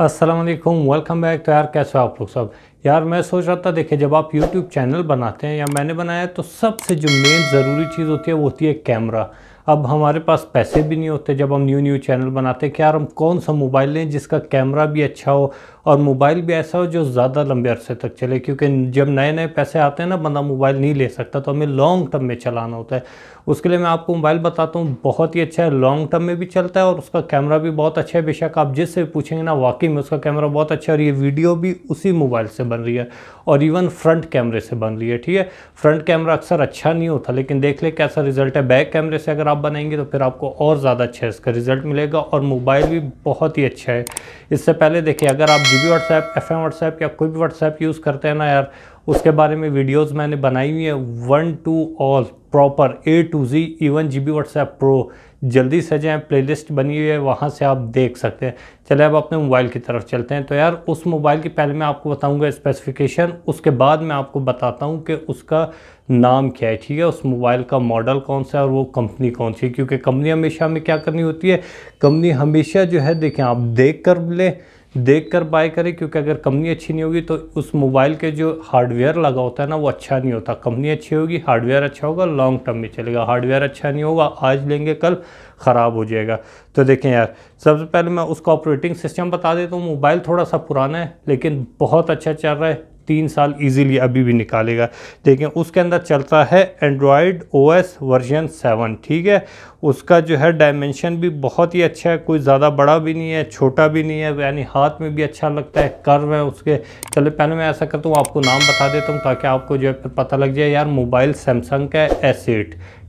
Aslam welcome back तो यार कैसे हो आप लोग सब यार मैं सोच रहा था देखिए जब आप YouTube चैनल बनाते हैं या मैंने बनाया तो सबसे जो मेन ज़रूरी चीज़ होती है वो होती है कैमरा अब हमारे पास पैसे भी नहीं होते जब हम न्यू न्यू चैनल बनाते हैं कि यार हम कौन सा मोबाइल लें जिसका कैमरा भी अच्छा हो और मोबाइल भी ऐसा हो जो ज़्यादा लंबे अरसे तक चले क्योंकि जब नए नए पैसे आते हैं ना बंदा मोबाइल नहीं ले सकता तो हमें लॉन्ग टर्म में चलाना होता है उसके लिए मैं आपको मोबाइल बताता हूँ बहुत ही अच्छा है लॉन्ग टर्म में भी चलता है और उसका कैमरा भी बहुत अच्छा है बेशक आप जिससे पूछेंगे ना वाकई में उसका कैमरा बहुत अच्छा है और ये वीडियो भी उसी मोबाइल से बन रही है और इवन फ्रंट कैमरे से बन रही है ठीक है फ्रंट कैमरा अक्सर अच्छा नहीं होता लेकिन देख ले कैसा रिजल्ट है बैक कैमरे से अगर आप आप बनाएंगे तो फिर आपको और ज़्यादा अच्छा इसका रिजल्ट मिलेगा और मोबाइल भी बहुत ही अच्छा है इससे पहले देखिए अगर आप G B WhatsApp F M WhatsApp या कोई भी व्हाट्सएप यूज़ करते हैं ना यार उसके बारे में वीडियोज मैंने बनाई हुई है one to all proper A to G even G B WhatsApp pro जल्दी से जाएँ प्लेलिस्ट बनी हुई है वहाँ से आप देख सकते हैं चले अब अपने मोबाइल की तरफ चलते हैं तो यार उस मोबाइल की पहले मैं आपको बताऊँगा स्पेसिफिकेशन उसके बाद मैं आपको बताता हूँ कि उसका नाम क्या है ठीक है उस मोबाइल का मॉडल कौन सा है और वो कंपनी कौन सी है क्योंकि कंपनी हमेशा हमें क्या करनी होती है कंपनी हमेशा जो है देखें आप देख कर लें देख कर बाय करें क्योंकि अगर कंपनी अच्छी नहीं होगी तो उस मोबाइल के जो हार्डवेयर लगा होता है ना वो अच्छा नहीं होता कंपनी अच्छी होगी हार्डवेयर अच्छा होगा लॉन्ग टर्म में चलेगा हार्डवेयर अच्छा नहीं होगा आज लेंगे कल ख़राब हो जाएगा तो देखें यार सबसे पहले मैं उसका ऑपरेटिंग सिस्टम बता देता हूँ मोबाइल थोड़ा सा पुराना है लेकिन बहुत अच्छा चल रहा है तीन साल इजीली अभी भी निकालेगा देखें उसके अंदर चलता है एंड्रॉयड ओएस वर्जन सेवन ठीक है उसका जो है डायमेंशन भी बहुत ही अच्छा है कोई ज़्यादा बड़ा भी नहीं है छोटा भी नहीं है यानी हाथ में भी अच्छा लगता है कर्व है उसके चले पहले मैं ऐसा करता हूँ आपको नाम बता देता हूँ ताकि आपको जो है पता लग जाए यार मोबाइल सैमसंग का एस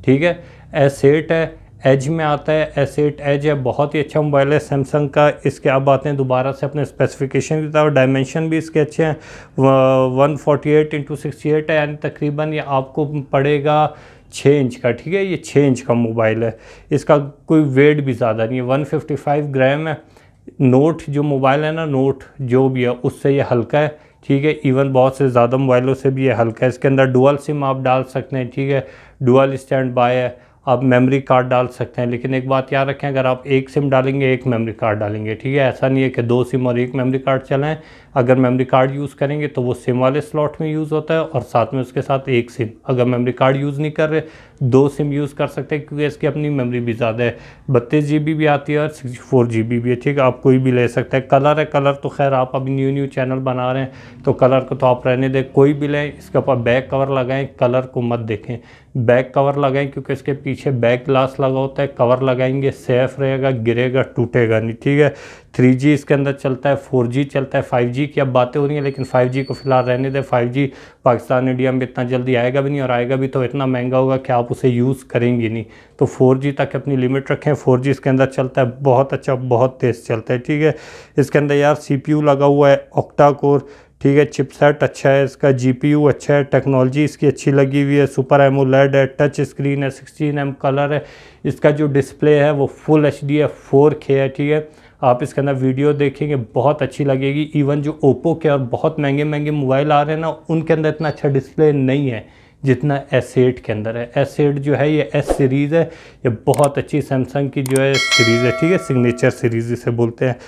ठीक है एस है एज में आता है एस एट एज है बहुत ही अच्छा मोबाइल है सैमसंग का इसके अब आते हैं दोबारा से अपने स्पेसिफिकेशन की तरफ डायमेंशन भी इसके अच्छे हैं one forty eight into sixty eight है यानी तकरीबन ये आपको पड़ेगा छः इंच का ठीक है ये छः इंच का मोबाइल है इसका कोई वेट भी ज़्यादा नहीं है वन फिफ्टी फाइव ग्राम है नोट जो मोबाइल है ना नोट जो भी है उससे ये हल्का है ठीक है इवन बहुत से ज़्यादा मोबाइलों से भी ये हल्का है इसके अंदर डुअल सिम आप डाल सकते हैं ठीक है डुअल स्टैंड बाय है आप मेमोरी कार्ड डाल सकते हैं लेकिन एक बात याद रखें अगर आप एक सिम डालेंगे एक मेमोरी कार्ड डालेंगे ठीक है ऐसा नहीं है कि दो सिम और एक मेमोरी कार्ड चलाएं अगर मेमोरी कार्ड यूज़ करेंगे तो वो सिम वाले स्लॉट में यूज़ होता है और साथ में उसके साथ एक सिम अगर मेमोरी कार्ड यूज़ नहीं कर रहे दो सिम यूज़ कर सकते हैं क्योंकि इसकी अपनी मेमोरी भी ज़्यादा है बत्तीस जी भी आती है और सिक्सटी फोर जी भी है ठीक है आप कोई भी ले सकते हैं कलर है कलर तो खैर आप अभी न्यू न्यू चैनल बना रहे हैं तो कलर को तो आप रहने दें कोई भी लें इसके ऊपर बैक कवर लगाएं कलर को मत देखें बैक कवर लगाएं क्योंकि इसके पीछे बैक ग्लास लगा होता है कवर लगाएंगे सेफ रहेगा गिरेगा टूटेगा नहीं ठीक है थ्री जी इसके अंदर चलता है फोर जी चलता है फाइव जी की अब बातें हो रही हैं लेकिन फाइव जी को फिलहाल रहने दें फाइव जी पाकिस्तान इंडिया में इतना जल्दी आएगा भी नहीं और आएगा भी तो इतना महंगा होगा कि आप उसे यूज़ करेंगे नहीं तो फोर जी तक अपनी लिमिट रखें फोर जी इसके अंदर चलता है बहुत अच्छा बहुत तेज़ चलता है ठीक है इसके अंदर यार सी पी यू लगा हुआ है ऑक्टा कोर ठीक है चिपसेट अच्छा है इसका यू अच्छा है टेक्नोलॉजी इसकी अच्छी लगी हुई है सुपर लेड है टच स्क्रीन है सिक्सटीन एम कलर है इसका जो डिस्प्ले है वो फुल एच डी है फोर के है ठीक है आप इसके अंदर वीडियो देखेंगे बहुत अच्छी लगेगी इवन जो ओप्पो के और बहुत महंगे महंगे मोबाइल आ रहे हैं ना उनके अंदर इतना अच्छा डिस्प्ले नहीं है जितना एस एट के अंदर है एस एट जो है ये एस सीरीज़ है ये बहुत अच्छी सैमसंग की जो है सीरीज़ है ठीक है सिग्नेचर सीरीज़ इसे बोलते हैं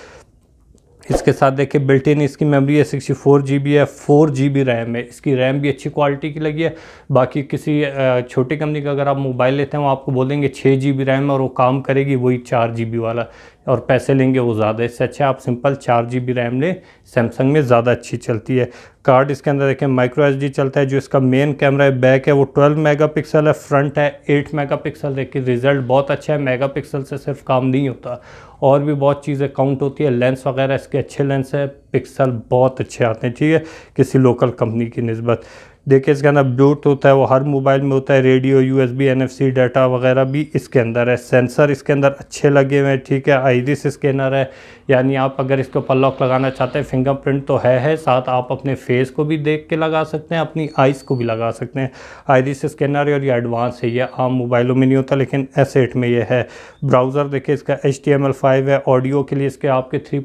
इसके साथ देखिए बिल्ट इन इसकी मेमोरी है सिक्सटी फोर जी बी है फोर जी बी रैम है इसकी रैम भी अच्छी क्वालिटी की लगी है बाकी किसी छोटी कंपनी का अगर आप मोबाइल लेते हैं वो आपको बोलेंगे छः जी बी रैम और वो काम करेगी वही चार जी बी वाला और पैसे लेंगे वो ज़्यादा इससे अच्छा आप सिंपल चार जी बी रैम लें सैमसंग में ज़्यादा अच्छी चलती है कार्ड इसके अंदर देखें माइक्रो एच चलता है जो इसका मेन कैमरा है बैक है वो 12 मेगापिक्सल है फ्रंट है 8 मेगापिक्सल देखिए रिजल्ट बहुत अच्छा है मेगापिक्सल से सिर्फ काम नहीं होता और भी बहुत चीज़ें काउंट होती है लेंस वगैरह इसके अच्छे लेंस है पिक्सल बहुत अच्छे आते हैं ठीक है किसी लोकल कंपनी की नस्बत देखिए इसके अंदर ब्लूटूथ है वो हर मोबाइल में होता है रेडियो यूएसबी एनएफसी डाटा वगैरह भी इसके अंदर है सेंसर इसके अंदर अच्छे लगे हुए हैं ठीक है आईरिस स्कैनर है यानी आप अगर इसके ऊपर लॉक लगाना चाहते हैं फिंगरप्रिंट तो है है साथ आप अपने फेस को भी देख के लगा सकते हैं अपनी आइज़ को भी लगा सकते हैं आईरिस स्कैनर है और ये एडवांस है ये आम मोबाइलों में नहीं होता लेकिन एस में ये है ब्राउज़र देखिए इसका एच है ऑडियो के लिए इसके आपके थ्री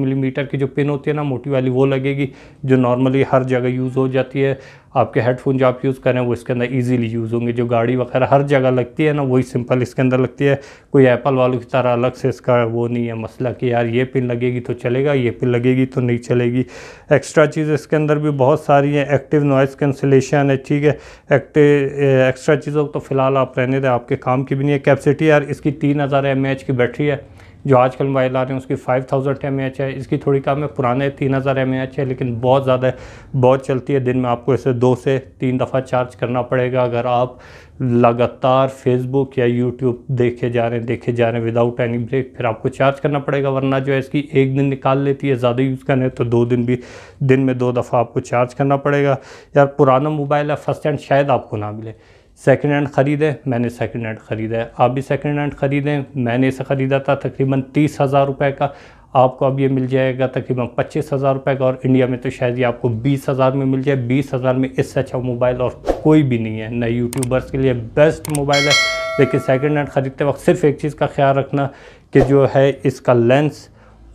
मिलीमीटर की जो पिन होती है ना मोटी वाली वो लगेगी जो नॉर्मली हर जगह यूज़ हो जाती है आपके हेडफोन जो आप यूज़ करें वो इसके अंदर इजीली यूज़ होंगे जो गाड़ी वगैरह हर जगह लगती है ना वही सिंपल इसके अंदर लगती है कोई एप्पल वालों की तरह अलग से इसका वो नहीं है मसला कि यार ये पिन लगेगी तो चलेगा ये पिन लगेगी तो नहीं चलेगी एक्स्ट्रा चीज़ इसके अंदर भी बहुत सारी हैं एक्टिव नॉइज़ कैंसिलेशन है ठीक है एक्टिव एक्स्ट्रा चीज़ों को तो फ़िलहाल आप रहने दें आपके काम की भी नहीं है कैपेसिटी यार इसकी तीन हज़ार एम एच की बैटरी है जो आजकल मोबाइल आ रहे हैं उसकी 5000 थाउजेंड एम है इसकी थोड़ी कम है पुराने 3000 हज़ार एम है लेकिन बहुत ज़्यादा बहुत चलती है दिन में आपको इसे दो से तीन दफ़ा चार्ज करना पड़ेगा अगर आप लगातार फेसबुक या यूट्यूब देखे जा रहे हैं देखे जा रहे हैं विदाउट एनी ब्रेक फिर आपको चार्ज करना पड़ेगा वरना जो है इसकी एक दिन निकाल लेती है ज़्यादा यूज़ करने तो दो दिन भी दिन में दो दफ़ा आपको चार्ज करना पड़ेगा यार पुराना मोबाइल है फर्स्ट हैंड शायद आपको ना मिले सेकेंड हैंड ख़रीदे मैंने सेकेंड हैंड ख़रीदा है आप भी सेकेंड हैंड ख़रीदें मैंने इसे ख़रीदा था तकरीबन तीस हज़ार रुपये का आपको अब ये मिल जाएगा तकरीबन पच्चीस हज़ार रुपये का और इंडिया में तो शायद ये आपको बीस हज़ार में मिल जाए बीस हज़ार में इससे अच्छा मोबाइल और कोई भी नहीं है नए यूट्यूबर्स के लिए बेस्ट मोबाइल है लेकिन सेकेंड हैंड ख़रीदते वक्त सिर्फ एक चीज़ का ख्याल रखना कि जो है इसका लेंस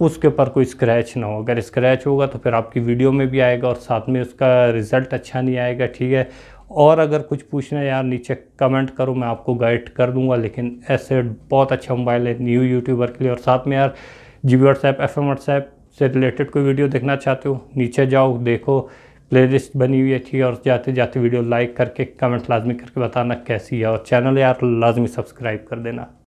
उसके ऊपर कोई स्क्रैच ना हो अगर स्क्रैच होगा तो फिर आपकी वीडियो में भी आएगा और साथ में उसका रिज़ल्ट अच्छा नहीं आएगा ठीक है और अगर कुछ पूछना है यार नीचे कमेंट करो मैं आपको गाइड कर दूंगा लेकिन ऐसे बहुत अच्छा मोबाइल है न्यू यूट्यूबर के लिए और साथ में यार G B WhatsApp F M WhatsApp से रिलेटेड कोई वीडियो देखना चाहते हो नीचे जाओ देखो प्लेलिस्ट बनी हुई अच्छी और जाते जाते वीडियो लाइक करके कमेंट लाजमी करके बताना कैसी है और चैनल यार लाजमी सब्सक्राइब कर देना